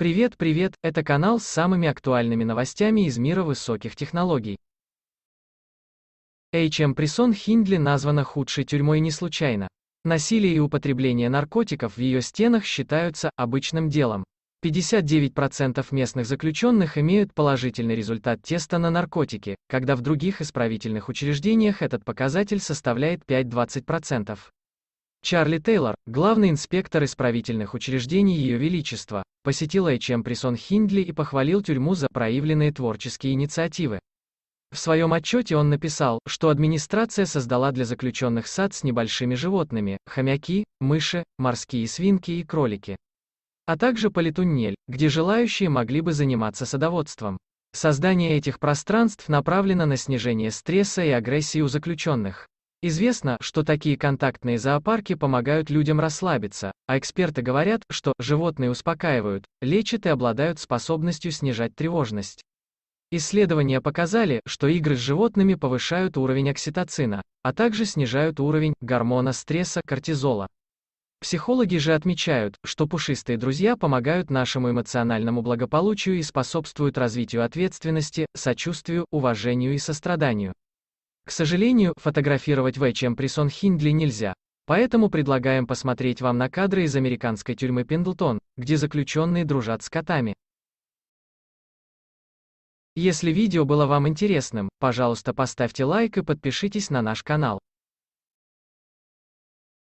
Привет, привет, это канал с самыми актуальными новостями из мира высоких технологий. H.M. Присон Хиндли названа худшей тюрьмой не случайно. Насилие и употребление наркотиков в ее стенах считаются обычным делом. 59% местных заключенных имеют положительный результат теста на наркотики, когда в других исправительных учреждениях этот показатель составляет 5-20%. Чарли Тейлор, главный инспектор исправительных учреждений Ее Величества, посетил Эйчем Присон Хиндли и похвалил тюрьму за проявленные творческие инициативы. В своем отчете он написал, что администрация создала для заключенных сад с небольшими животными – хомяки, мыши, морские свинки и кролики. А также политуннель, где желающие могли бы заниматься садоводством. Создание этих пространств направлено на снижение стресса и агрессии у заключенных. Известно, что такие контактные зоопарки помогают людям расслабиться, а эксперты говорят, что животные успокаивают, лечат и обладают способностью снижать тревожность. Исследования показали, что игры с животными повышают уровень окситоцина, а также снижают уровень гормона стресса кортизола. Психологи же отмечают, что пушистые друзья помогают нашему эмоциональному благополучию и способствуют развитию ответственности, сочувствию, уважению и состраданию. К сожалению, фотографировать В. Чем Присон Хиндли нельзя, поэтому предлагаем посмотреть вам на кадры из американской тюрьмы Пендлтон, где заключенные дружат с котами. Если видео было вам интересным, пожалуйста поставьте лайк и подпишитесь на наш канал.